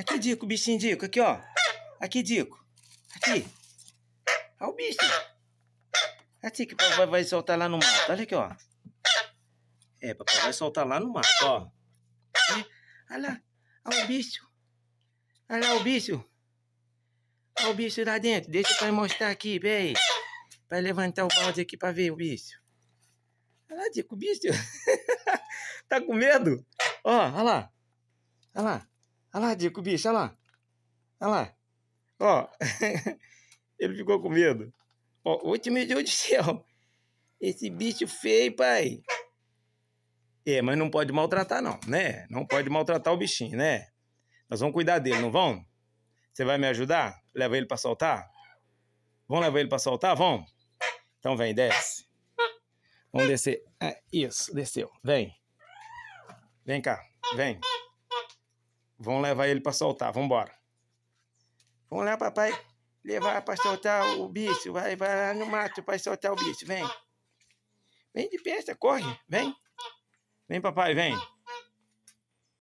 Aqui, Dico, bichinho Dico, aqui, ó. Aqui, Dico. Aqui. Olha o bicho. Aqui que papai vai soltar lá no mato. Olha aqui, ó. É, papai vai soltar lá no mato, ó. É. Olha lá. Olha o bicho. Olha lá o bicho. Olha o bicho lá dentro. Deixa pai mostrar aqui, peraí. Vai levantar o balde aqui pra ver o bicho. Olha lá, Dico, o bicho. tá com medo? Ó, olha lá. Olha lá. Olha lá, Dico, bicho, olha lá. Olha lá. Ó, ele ficou com medo. Ó, oito, meu de do céu. Esse bicho feio, pai. É, mas não pode maltratar, não, né? Não pode maltratar o bichinho, né? Nós vamos cuidar dele, não vão? Você vai me ajudar? Leva ele para soltar? Vamos levar ele para soltar? vamos? Então vem, desce. Vamos descer. É, isso, desceu. Vem. Vem cá, vem. Vão levar ele para soltar, vamos embora. Vamos lá, papai, levar para soltar o bicho. Vai, vai lá no mato para soltar o bicho, vem. Vem de pé, corre, vem. Vem, papai, vem.